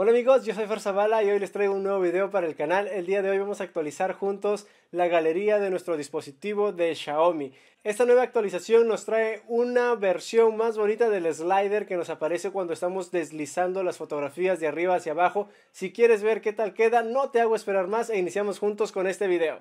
Hola amigos, yo soy Farzabala y hoy les traigo un nuevo video para el canal. El día de hoy vamos a actualizar juntos la galería de nuestro dispositivo de Xiaomi. Esta nueva actualización nos trae una versión más bonita del slider que nos aparece cuando estamos deslizando las fotografías de arriba hacia abajo. Si quieres ver qué tal queda, no te hago esperar más e iniciamos juntos con este video.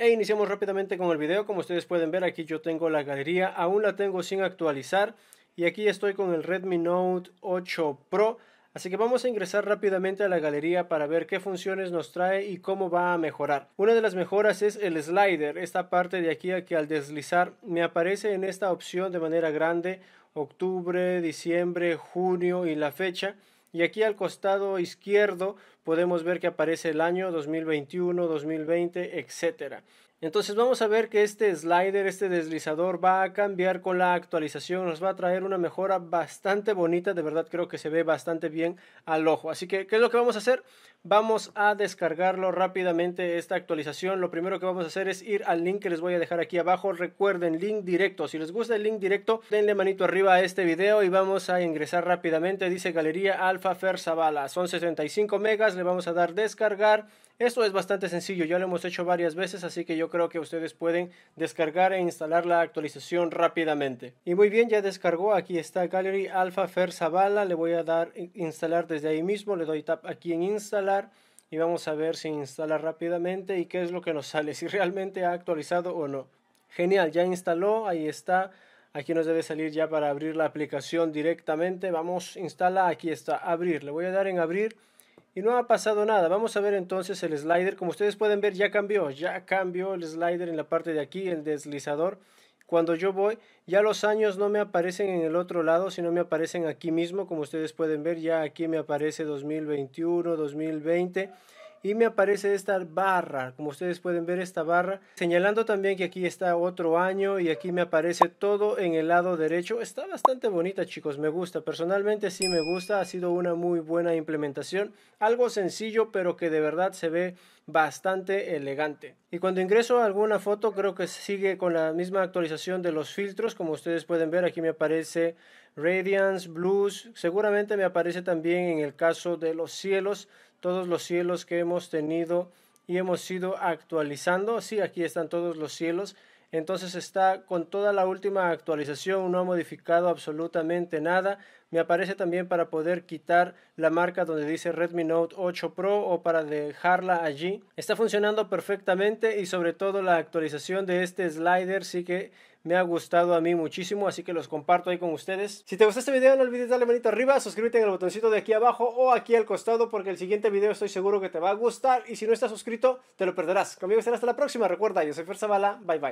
E iniciamos rápidamente con el video. Como ustedes pueden ver, aquí yo tengo la galería. Aún la tengo sin actualizar. Y aquí estoy con el Redmi Note 8 Pro. Así que vamos a ingresar rápidamente a la galería para ver qué funciones nos trae y cómo va a mejorar. Una de las mejoras es el slider, esta parte de aquí que al deslizar me aparece en esta opción de manera grande octubre, diciembre, junio y la fecha. Y aquí al costado izquierdo podemos ver que aparece el año 2021, 2020, etcétera. Entonces vamos a ver que este slider, este deslizador va a cambiar con la actualización, nos va a traer una mejora bastante bonita, de verdad creo que se ve bastante bien al ojo. Así que, ¿qué es lo que vamos a hacer? Vamos a descargarlo rápidamente esta actualización. Lo primero que vamos a hacer es ir al link que les voy a dejar aquí abajo. Recuerden, link directo. Si les gusta el link directo, denle manito arriba a este video y vamos a ingresar rápidamente. Dice galería al Alpha Fer Zavala. Son 75 megas, le vamos a dar descargar. Esto es bastante sencillo, ya lo hemos hecho varias veces, así que yo creo que ustedes pueden descargar e instalar la actualización rápidamente. Y muy bien, ya descargó, aquí está Gallery Alpha Fer Zavala, le voy a dar instalar desde ahí mismo, le doy tap aquí en instalar y vamos a ver si instala rápidamente y qué es lo que nos sale, si realmente ha actualizado o no. Genial, ya instaló, ahí está Aquí nos debe salir ya para abrir la aplicación directamente. Vamos, instala, aquí está, abrir. Le voy a dar en abrir y no ha pasado nada. Vamos a ver entonces el slider. Como ustedes pueden ver ya cambió, ya cambió el slider en la parte de aquí, el deslizador. Cuando yo voy, ya los años no me aparecen en el otro lado, sino me aparecen aquí mismo. Como ustedes pueden ver, ya aquí me aparece 2021, 2020 y me aparece esta barra, como ustedes pueden ver esta barra, señalando también que aquí está otro año y aquí me aparece todo en el lado derecho. Está bastante bonita chicos, me gusta, personalmente sí me gusta, ha sido una muy buena implementación, algo sencillo pero que de verdad se ve bastante elegante. Y cuando ingreso a alguna foto creo que sigue con la misma actualización de los filtros, como ustedes pueden ver aquí me aparece Radiance, Blues, seguramente me aparece también en el caso de los cielos, todos los cielos que hemos tenido y hemos ido actualizando. Sí, aquí están todos los cielos entonces está con toda la última actualización, no ha modificado absolutamente nada. Me aparece también para poder quitar la marca donde dice Redmi Note 8 Pro o para dejarla allí. Está funcionando perfectamente y sobre todo la actualización de este slider sí que me ha gustado a mí muchísimo, así que los comparto ahí con ustedes. Si te gustó este video no olvides darle manito arriba, suscríbete en el botoncito de aquí abajo o aquí al costado porque el siguiente video estoy seguro que te va a gustar y si no estás suscrito te lo perderás. Conmigo será hasta la próxima, recuerda, yo soy Fer Zavala, bye bye.